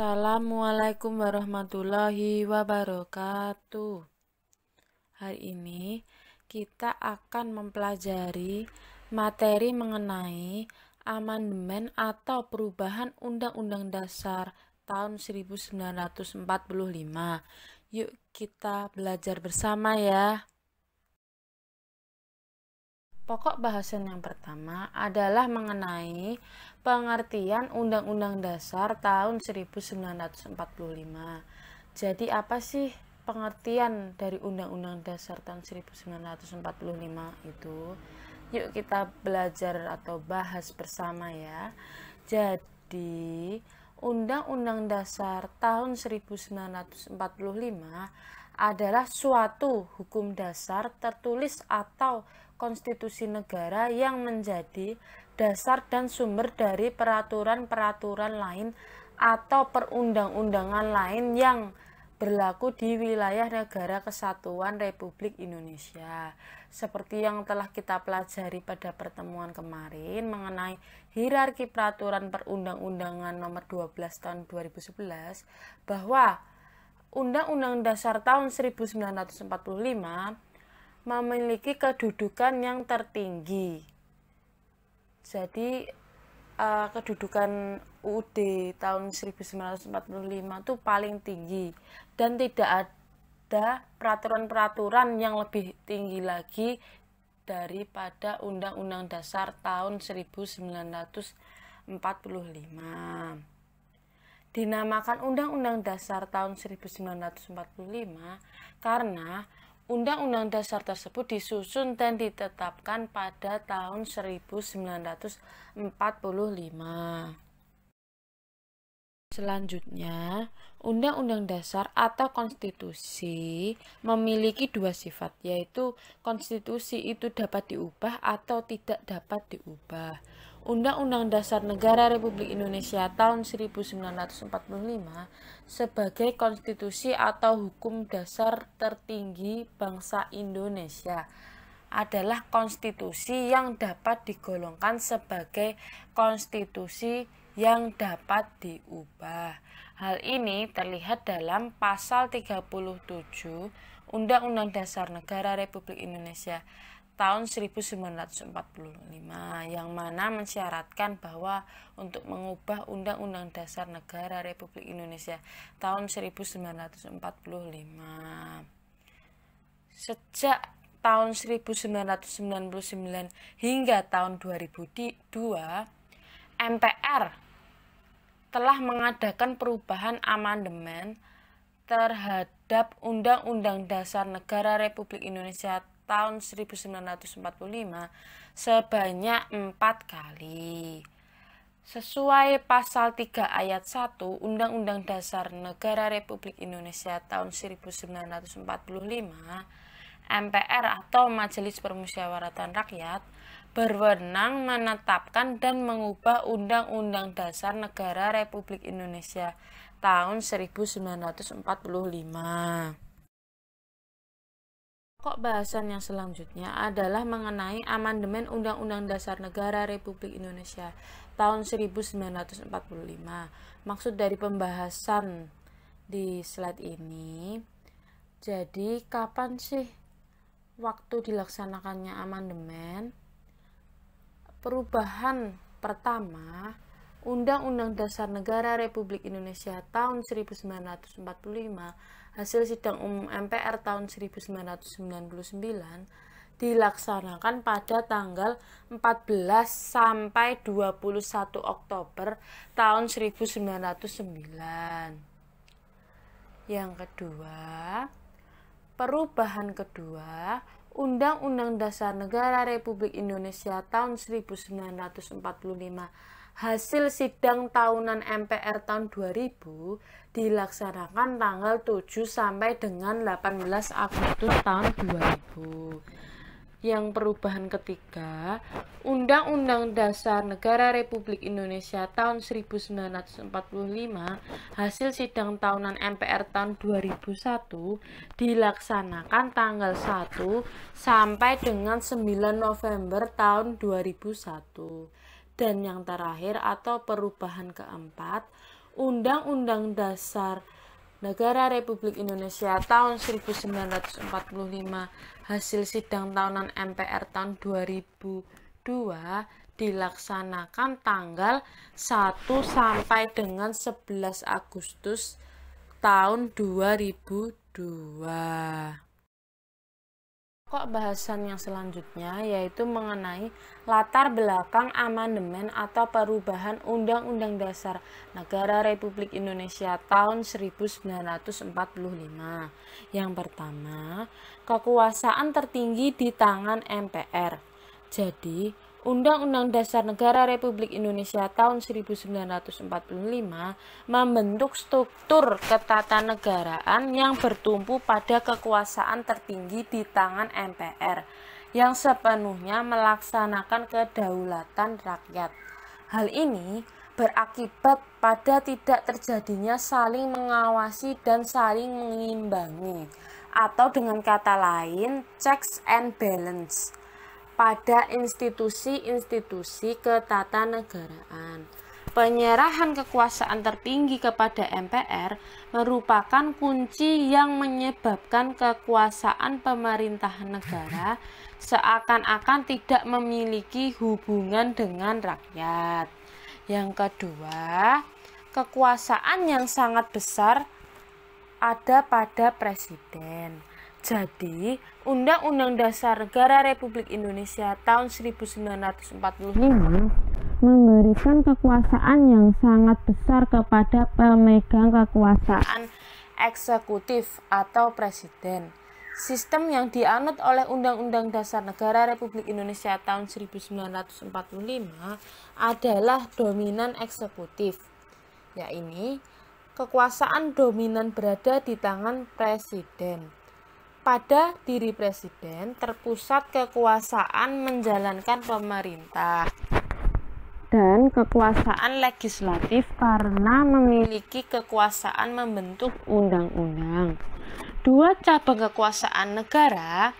Assalamualaikum warahmatullahi wabarakatuh. Hari ini kita akan mempelajari materi mengenai amandemen atau perubahan Undang-Undang Dasar tahun 1945. Yuk kita belajar bersama ya. Pokok bahasan yang pertama adalah mengenai pengertian Undang-Undang Dasar tahun 1945. Jadi apa sih pengertian dari Undang-Undang Dasar tahun 1945 itu? Yuk kita belajar atau bahas bersama ya. Jadi Undang-Undang Dasar tahun 1945 adalah suatu hukum dasar tertulis atau konstitusi negara yang menjadi dasar dan sumber dari peraturan-peraturan lain atau perundang-undangan lain yang berlaku di wilayah negara kesatuan Republik Indonesia. Seperti yang telah kita pelajari pada pertemuan kemarin mengenai hierarki peraturan perundang-undangan nomor 12 tahun 2011 bahwa Undang-Undang Dasar tahun 1945 memiliki kedudukan yang tertinggi jadi uh, kedudukan UUD tahun 1945 itu paling tinggi dan tidak ada peraturan-peraturan yang lebih tinggi lagi daripada Undang-Undang Dasar tahun 1945. Dinamakan Undang-Undang Dasar tahun 1945 karena Undang-Undang Dasar tersebut disusun dan ditetapkan pada tahun 1945. Selanjutnya, Undang-Undang Dasar atau Konstitusi memiliki dua sifat, yaitu konstitusi itu dapat diubah atau tidak dapat diubah. Undang-Undang Dasar Negara Republik Indonesia tahun 1945 sebagai konstitusi atau hukum dasar tertinggi bangsa Indonesia adalah konstitusi yang dapat digolongkan sebagai konstitusi yang dapat diubah. Hal ini terlihat dalam pasal 37 Undang-Undang Dasar Negara Republik Indonesia tahun 1945 yang mana mensyaratkan bahwa untuk mengubah Undang-Undang Dasar Negara Republik Indonesia tahun 1945 sejak tahun 1999 hingga tahun 2002 MPR telah mengadakan perubahan amandemen terhadap Undang-Undang Dasar Negara Republik Indonesia tahun 1945 sebanyak empat kali. Sesuai pasal 3 ayat 1 Undang-Undang Dasar Negara Republik Indonesia tahun 1945, MPR atau Majelis Permusyawaratan Rakyat berwenang menetapkan dan mengubah Undang-Undang Dasar Negara Republik Indonesia tahun 1945. Pokok bahasan yang selanjutnya adalah mengenai amandemen Undang-Undang Dasar Negara Republik Indonesia tahun 1945. Maksud dari pembahasan di slide ini, jadi kapan sih waktu dilaksanakannya amandemen? Perubahan pertama Undang-Undang Dasar Negara Republik Indonesia tahun 1945, hasil sidang umum MPR tahun 1999 dilaksanakan pada tanggal 14 sampai 21 Oktober tahun 1909. Yang kedua, perubahan kedua Undang-Undang Dasar Negara Republik Indonesia tahun 1945 hasil sidang tahunan MPR tahun 2000 dilaksanakan tanggal 7 sampai dengan 18 Agustus tahun 2000 yang perubahan ketiga Undang-Undang Dasar Negara Republik Indonesia tahun 1945 hasil sidang tahunan MPR tahun 2001 dilaksanakan tanggal 1 sampai dengan 9 November tahun 2001 dan yang terakhir atau perubahan keempat, Undang-Undang Dasar Negara Republik Indonesia tahun 1945 hasil sidang tahunan MPR tahun 2002 dilaksanakan tanggal 1 sampai dengan 11 Agustus tahun 2002 pokok bahasan yang selanjutnya yaitu mengenai latar belakang amandemen atau perubahan Undang-Undang Dasar Negara Republik Indonesia tahun 1945. Yang pertama, kekuasaan tertinggi di tangan MPR. Jadi, Undang-Undang Dasar Negara Republik Indonesia tahun 1945 membentuk struktur ketatanegaraan yang bertumpu pada kekuasaan tertinggi di tangan MPR yang sepenuhnya melaksanakan kedaulatan rakyat. Hal ini berakibat pada tidak terjadinya saling mengawasi dan saling mengimbangi atau dengan kata lain checks and balance pada institusi-institusi ketatanegaraan. Penyerahan kekuasaan tertinggi kepada MPR merupakan kunci yang menyebabkan kekuasaan pemerintahan negara seakan-akan tidak memiliki hubungan dengan rakyat. Yang kedua, kekuasaan yang sangat besar ada pada presiden. Jadi, Undang-Undang Dasar Negara Republik Indonesia tahun 1945 memberikan kekuasaan yang sangat besar kepada pemegang kekuasaan eksekutif atau presiden. Sistem yang dianut oleh Undang-Undang Dasar Negara Republik Indonesia tahun 1945 adalah dominan eksekutif, yaitu kekuasaan dominan berada di tangan presiden pada diri presiden terpusat kekuasaan menjalankan pemerintah dan kekuasaan legislatif karena memiliki kekuasaan membentuk undang-undang. Dua cabang kekuasaan negara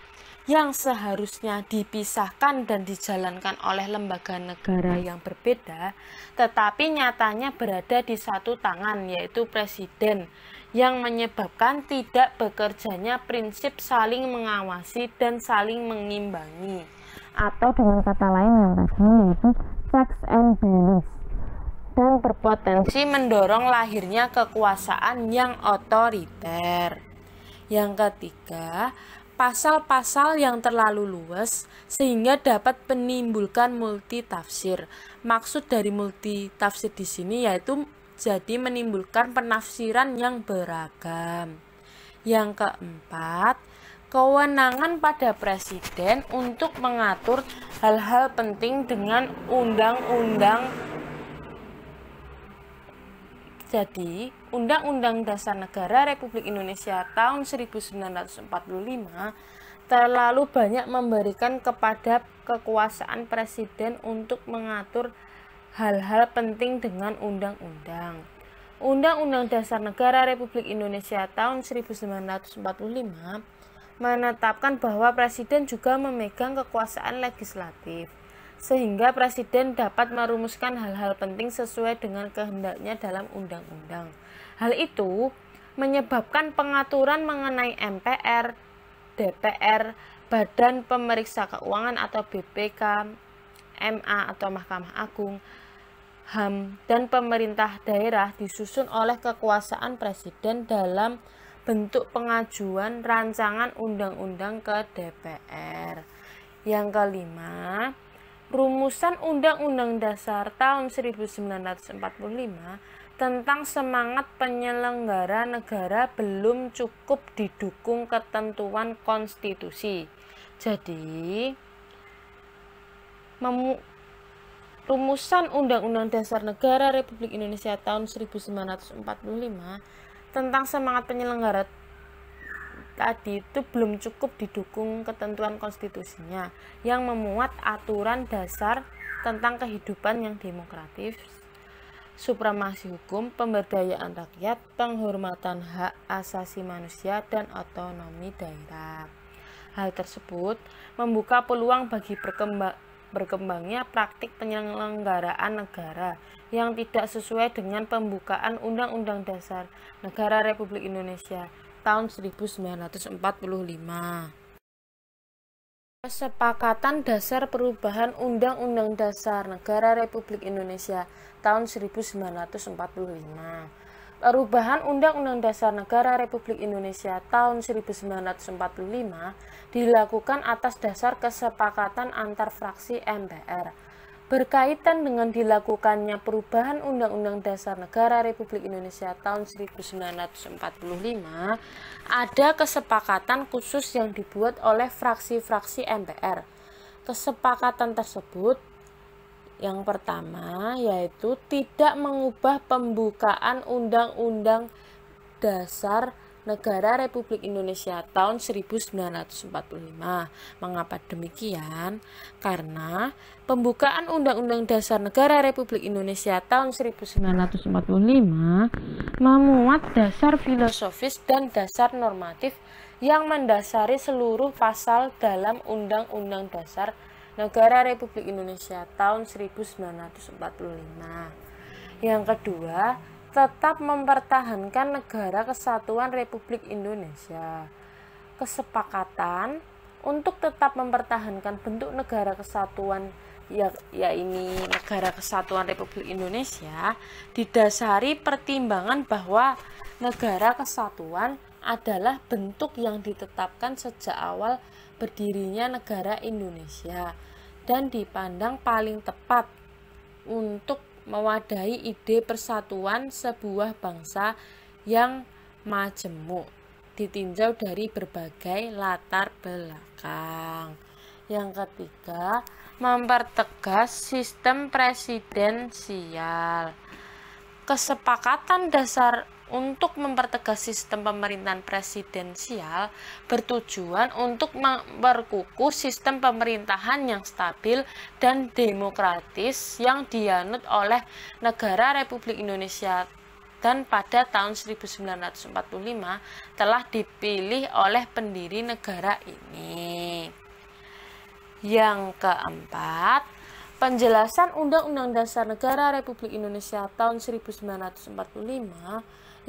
yang seharusnya dipisahkan dan dijalankan oleh lembaga negara yang berbeda, tetapi nyatanya berada di satu tangan, yaitu presiden yang menyebabkan tidak bekerjanya prinsip saling mengawasi dan saling mengimbangi atau dengan kata lain yang tadi yaitu sex and balance dan berpotensi mendorong lahirnya kekuasaan yang otoriter. Yang ketiga, pasal-pasal yang terlalu luas sehingga dapat menimbulkan multitafsir. Maksud dari multitafsir di sini yaitu jadi menimbulkan penafsiran yang beragam. Yang keempat, kewenangan pada presiden untuk mengatur hal-hal penting dengan undang-undang jadi, Undang-Undang Dasar Negara Republik Indonesia tahun 1945 terlalu banyak memberikan kepada kekuasaan presiden untuk mengatur hal-hal penting dengan undang-undang. Undang-Undang Dasar Negara Republik Indonesia tahun 1945 menetapkan bahwa presiden juga memegang kekuasaan legislatif sehingga presiden dapat merumuskan hal-hal penting sesuai dengan kehendaknya dalam undang-undang. Hal itu menyebabkan pengaturan mengenai MPR, DPR, Badan Pemeriksa Keuangan atau BPK, MA atau Mahkamah Agung, HAM, dan pemerintah daerah disusun oleh kekuasaan presiden dalam bentuk pengajuan rancangan undang-undang ke DPR. Yang kelima, rumusan Undang-Undang Dasar tahun 1945 tentang semangat penyelenggara negara belum cukup didukung ketentuan konstitusi. Jadi, rumusan Undang-Undang Dasar Negara Republik Indonesia tahun 1945 tentang semangat penyelenggara tadi itu belum cukup didukung ketentuan konstitusinya yang memuat aturan dasar tentang kehidupan yang demokratis, supremasi hukum, pemberdayaan rakyat, penghormatan hak asasi manusia, dan otonomi daerah. Hal tersebut membuka peluang bagi perkembangan berkembangnya praktik penyelenggaraan negara yang tidak sesuai dengan pembukaan Undang-Undang Dasar Negara Republik Indonesia tahun 1945. Kesepakatan Dasar Perubahan Undang-Undang Dasar Negara Republik Indonesia tahun 1945 Perubahan Undang-Undang Dasar Negara Republik Indonesia tahun 1945 dilakukan atas dasar kesepakatan antar fraksi MPR. Berkaitan dengan dilakukannya perubahan Undang-Undang Dasar Negara Republik Indonesia tahun 1945, ada kesepakatan khusus yang dibuat oleh fraksi-fraksi MPR. Kesepakatan tersebut yang pertama yaitu tidak mengubah pembukaan Undang-Undang Dasar Negara Republik Indonesia tahun 1945. Mengapa demikian? Karena pembukaan Undang-Undang Dasar Negara Republik Indonesia tahun 1945 memuat dasar filosofis dan dasar normatif yang mendasari seluruh pasal dalam Undang-Undang Dasar negara Republik Indonesia tahun 1945. Yang kedua, tetap mempertahankan negara kesatuan Republik Indonesia. Kesepakatan untuk tetap mempertahankan bentuk negara kesatuan ya, ya ini negara kesatuan Republik Indonesia didasari pertimbangan bahwa negara kesatuan adalah bentuk yang ditetapkan sejak awal berdirinya negara Indonesia dan dipandang paling tepat untuk mewadahi ide persatuan sebuah bangsa yang majemuk ditinjau dari berbagai latar belakang. Yang ketiga, mempertegas sistem presidensial. Kesepakatan dasar untuk mempertegas sistem pemerintahan presidensial bertujuan untuk memperkukuh sistem pemerintahan yang stabil dan demokratis yang dianut oleh negara Republik Indonesia dan pada tahun 1945 telah dipilih oleh pendiri negara ini. Yang keempat, penjelasan Undang-Undang Dasar Negara Republik Indonesia tahun 1945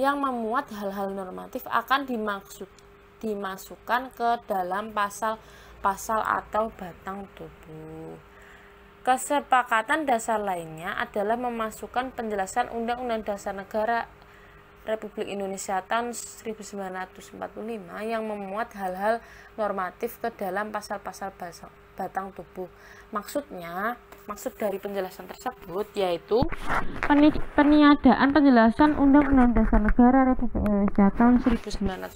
yang memuat hal-hal normatif akan dimaksud dimasukkan ke dalam pasal-pasal atau batang tubuh. Kesepakatan dasar lainnya adalah memasukkan penjelasan Undang-Undang Dasar Negara Republik Indonesia tahun 1945 yang memuat hal-hal normatif ke dalam pasal-pasal batang tubuh. Maksudnya, maksud dari penjelasan tersebut yaitu peni peniadaan penjelasan Undang-Undang Dasar Negara Republik Indonesia tahun 1945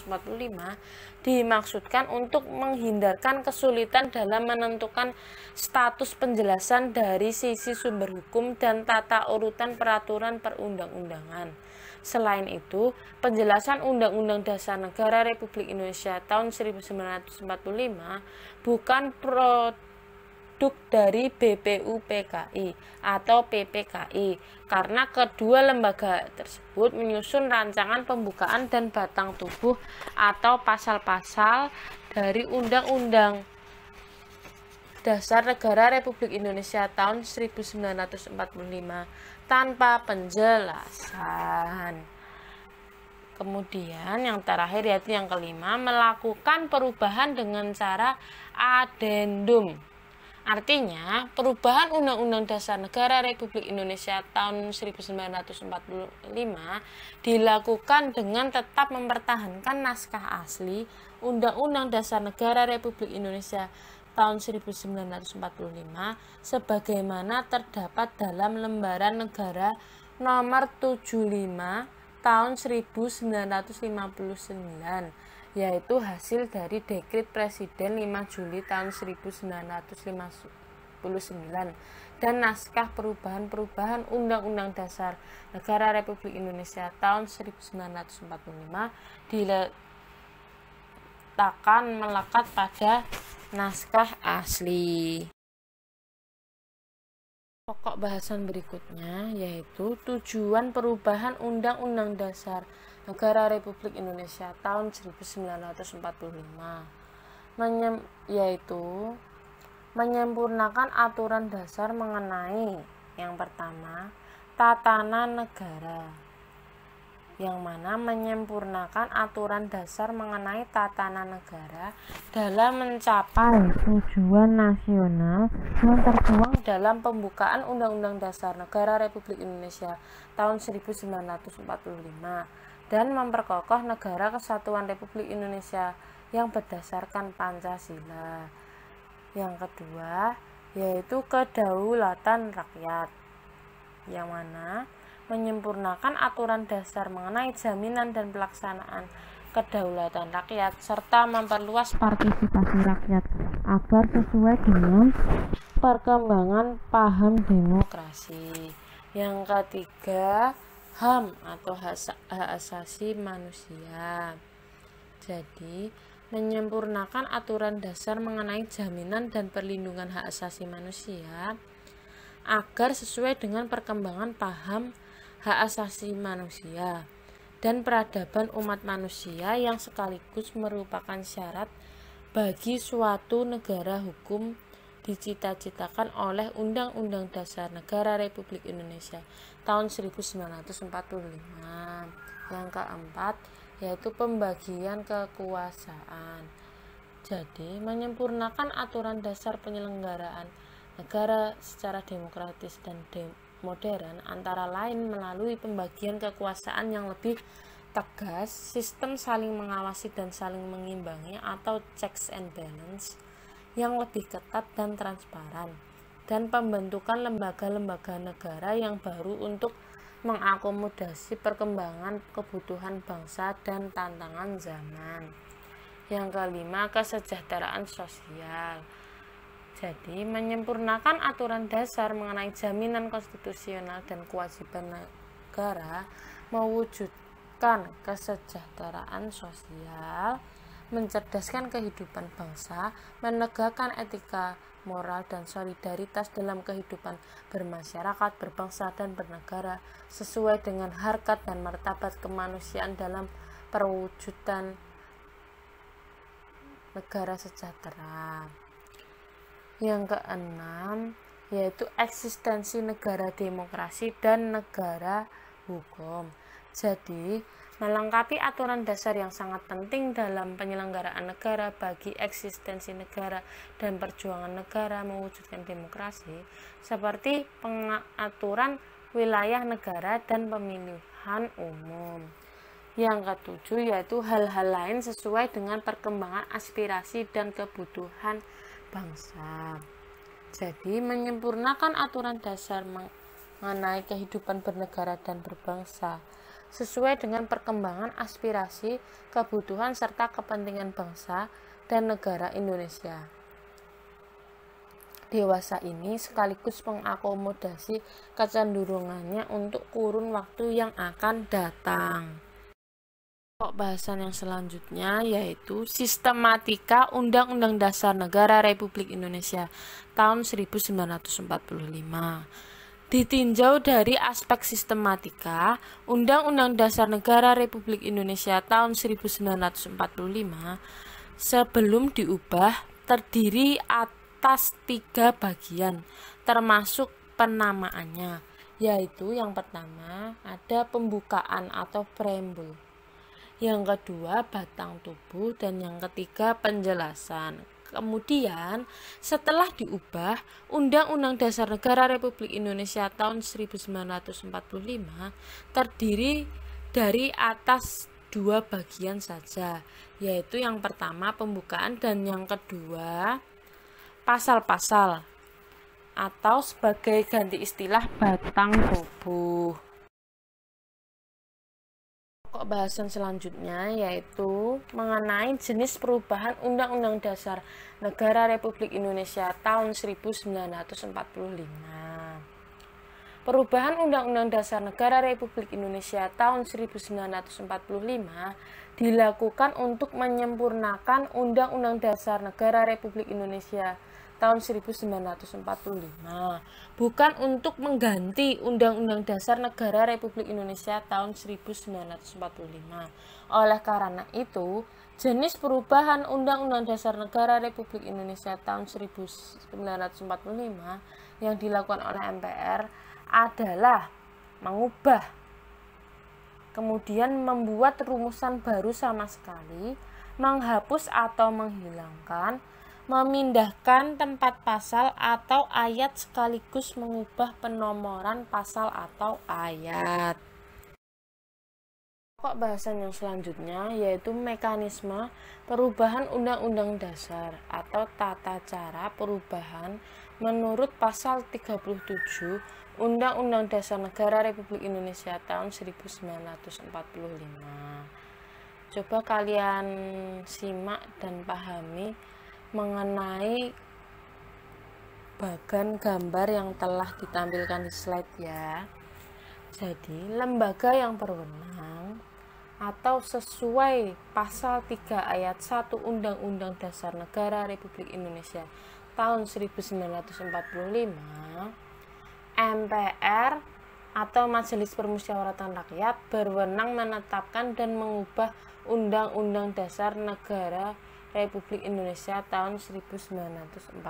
dimaksudkan untuk menghindarkan kesulitan dalam menentukan status penjelasan dari sisi sumber hukum dan tata urutan peraturan perundang-undangan. Selain itu, penjelasan Undang-Undang Dasar Negara Republik Indonesia tahun 1945 bukan produk produk dari BPUPKI atau PPKI karena kedua lembaga tersebut menyusun rancangan pembukaan dan batang tubuh atau pasal-pasal dari Undang-Undang Dasar Negara Republik Indonesia tahun 1945 tanpa penjelasan. Kemudian yang terakhir yaitu yang kelima melakukan perubahan dengan cara adendum Artinya, perubahan Undang-Undang Dasar Negara Republik Indonesia tahun 1945 dilakukan dengan tetap mempertahankan naskah asli Undang-Undang Dasar Negara Republik Indonesia tahun 1945 sebagaimana terdapat dalam lembaran negara nomor 75 tahun 1959 yaitu hasil dari dekrit Presiden 5 Juli tahun 1959 dan naskah perubahan-perubahan Undang-Undang Dasar Negara Republik Indonesia tahun 1945 diletakkan melekat pada naskah asli. Pokok bahasan berikutnya yaitu tujuan perubahan Undang-Undang Dasar negara Republik Indonesia tahun 1945 menyem, yaitu menyempurnakan aturan dasar mengenai yang pertama tatanan negara yang mana menyempurnakan aturan dasar mengenai tatanan negara dalam mencapai tujuan nasional yang tertuang dalam pembukaan Undang-Undang Dasar Negara Republik Indonesia tahun 1945 dan memperkokoh negara kesatuan Republik Indonesia yang berdasarkan Pancasila. Yang kedua, yaitu kedaulatan rakyat. Yang mana menyempurnakan aturan dasar mengenai jaminan dan pelaksanaan kedaulatan rakyat serta memperluas partisipasi rakyat agar sesuai dengan perkembangan paham demokrasi. Yang ketiga, HAM atau hak asasi manusia. Jadi, menyempurnakan aturan dasar mengenai jaminan dan perlindungan hak asasi manusia agar sesuai dengan perkembangan paham hak asasi manusia dan peradaban umat manusia yang sekaligus merupakan syarat bagi suatu negara hukum dicita-citakan oleh Undang-Undang Dasar Negara Republik Indonesia tahun 1945. Yang keempat, yaitu pembagian kekuasaan. Jadi, menyempurnakan aturan dasar penyelenggaraan negara secara demokratis dan de modern antara lain melalui pembagian kekuasaan yang lebih tegas, sistem saling mengawasi dan saling mengimbangi atau checks and balance, yang lebih ketat dan transparan, dan pembentukan lembaga-lembaga negara yang baru untuk mengakomodasi perkembangan kebutuhan bangsa dan tantangan zaman. Yang kelima, kesejahteraan sosial. Jadi, menyempurnakan aturan dasar mengenai jaminan konstitusional dan kewajiban negara mewujudkan kesejahteraan sosial mencerdaskan kehidupan bangsa, menegakkan etika moral dan solidaritas dalam kehidupan bermasyarakat, berbangsa, dan bernegara sesuai dengan harkat dan martabat kemanusiaan dalam perwujudan negara sejahtera. Yang keenam, yaitu eksistensi negara demokrasi dan negara hukum. Jadi, melengkapi aturan dasar yang sangat penting dalam penyelenggaraan negara bagi eksistensi negara dan perjuangan negara mewujudkan demokrasi, seperti pengaturan wilayah negara dan pemilihan umum. Yang ketujuh yaitu hal-hal lain sesuai dengan perkembangan aspirasi dan kebutuhan bangsa. Jadi menyempurnakan aturan dasar mengenai kehidupan bernegara dan berbangsa sesuai dengan perkembangan aspirasi, kebutuhan, serta kepentingan bangsa dan negara Indonesia. Dewasa ini sekaligus mengakomodasi kecenderungannya untuk kurun waktu yang akan datang. Bahasan yang selanjutnya yaitu Sistematika Undang-Undang Dasar Negara Republik Indonesia tahun 1945. Ditinjau dari aspek sistematika, Undang-Undang Dasar Negara Republik Indonesia tahun 1945 sebelum diubah terdiri atas tiga bagian, termasuk penamaannya, yaitu yang pertama ada pembukaan atau preambul, yang kedua batang tubuh, dan yang ketiga penjelasan. Kemudian, setelah diubah Undang-Undang Dasar Negara Republik Indonesia tahun 1945 terdiri dari atas dua bagian saja, yaitu yang pertama pembukaan dan yang kedua pasal-pasal atau sebagai ganti istilah batang tubuh. Pembahasan bahasan selanjutnya yaitu mengenai jenis perubahan Undang-Undang Dasar Negara Republik Indonesia tahun 1945. Perubahan Undang-Undang Dasar Negara Republik Indonesia tahun 1945 dilakukan untuk menyempurnakan Undang-Undang Dasar Negara Republik Indonesia tahun 1945 bukan untuk mengganti Undang-Undang Dasar Negara Republik Indonesia tahun 1945. Oleh karena itu, jenis perubahan Undang-Undang Dasar Negara Republik Indonesia tahun 1945 yang dilakukan oleh MPR adalah mengubah kemudian membuat rumusan baru sama sekali, menghapus atau menghilangkan memindahkan tempat pasal atau ayat sekaligus mengubah penomoran pasal atau ayat. Pokok bahasan yang selanjutnya yaitu mekanisme perubahan undang-undang dasar atau tata cara perubahan menurut pasal 37 Undang-Undang Dasar Negara Republik Indonesia tahun 1945. Coba kalian simak dan pahami mengenai bagan gambar yang telah ditampilkan di slide ya. Jadi, lembaga yang berwenang atau sesuai pasal 3 ayat 1 Undang-Undang Dasar Negara Republik Indonesia tahun 1945 MPR atau Majelis Permusyawaratan Rakyat berwenang menetapkan dan mengubah Undang-Undang Dasar Negara Republik Indonesia tahun 1945.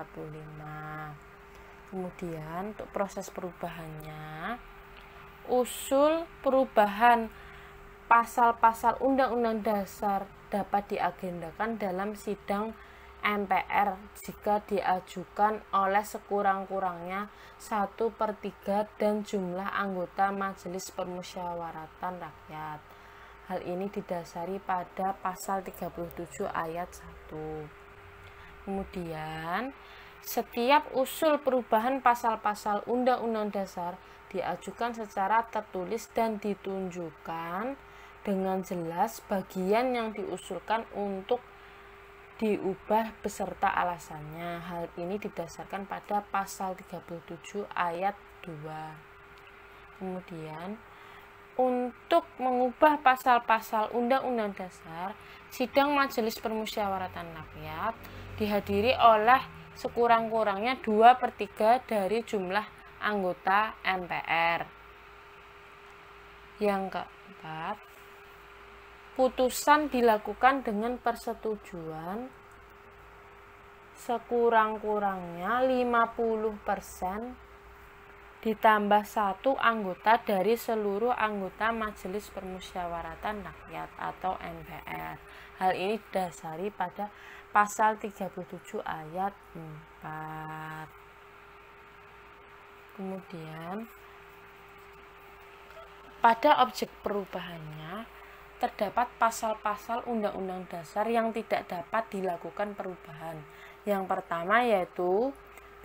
Kemudian untuk proses perubahannya, usul perubahan pasal-pasal Undang-Undang Dasar dapat diagendakan dalam sidang MPR jika diajukan oleh sekurang-kurangnya 1 per 3 dan jumlah anggota Majelis Permusyawaratan Rakyat. Hal ini didasari pada pasal 37 ayat 1 itu. Kemudian, setiap usul perubahan pasal-pasal Undang-Undang Dasar diajukan secara tertulis dan ditunjukkan dengan jelas bagian yang diusulkan untuk diubah beserta alasannya. Hal ini didasarkan pada pasal 37 ayat 2. Kemudian, untuk mengubah pasal-pasal Undang-Undang Dasar sidang majelis permusyawaratan rakyat dihadiri oleh sekurang-kurangnya 2 per 3 dari jumlah anggota MPR. Yang keempat, putusan dilakukan dengan persetujuan sekurang-kurangnya 50% ditambah satu anggota dari seluruh anggota Majelis Permusyawaratan Rakyat atau MPR. Hal ini didasari pada pasal 37 ayat 4. Kemudian pada objek perubahannya terdapat pasal-pasal undang-undang dasar yang tidak dapat dilakukan perubahan. Yang pertama yaitu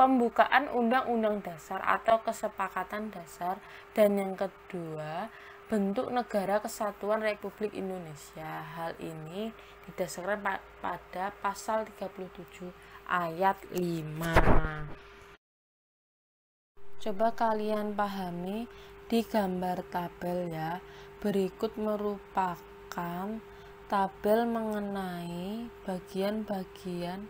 pembukaan Undang-Undang Dasar atau Kesepakatan Dasar dan yang kedua bentuk negara kesatuan Republik Indonesia. Hal ini didasarkan pada pasal 37 ayat 5. Coba kalian pahami di gambar tabel ya. Berikut merupakan tabel mengenai bagian-bagian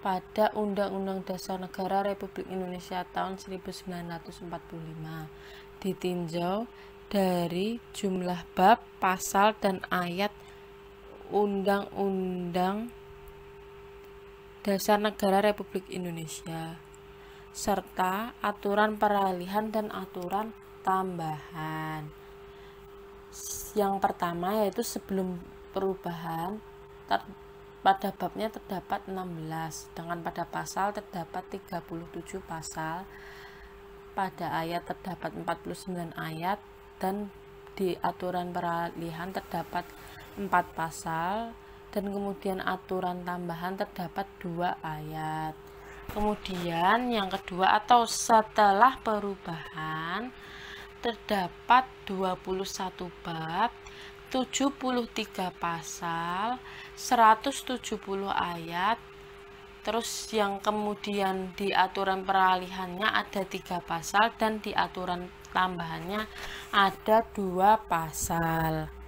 pada Undang-Undang Dasar Negara Republik Indonesia tahun 1945 ditinjau dari jumlah bab, pasal, dan ayat Undang-Undang Dasar Negara Republik Indonesia serta aturan peralihan dan aturan tambahan yang pertama yaitu sebelum perubahan pada babnya terdapat 16, dengan pada pasal terdapat 37 pasal. Pada ayat terdapat 49 ayat dan di aturan peralihan terdapat 4 pasal dan kemudian aturan tambahan terdapat 2 ayat. Kemudian yang kedua atau setelah perubahan terdapat 21 bab 73 pasal, 170 ayat, terus yang kemudian di aturan peralihannya ada tiga pasal dan di aturan tambahannya ada dua pasal.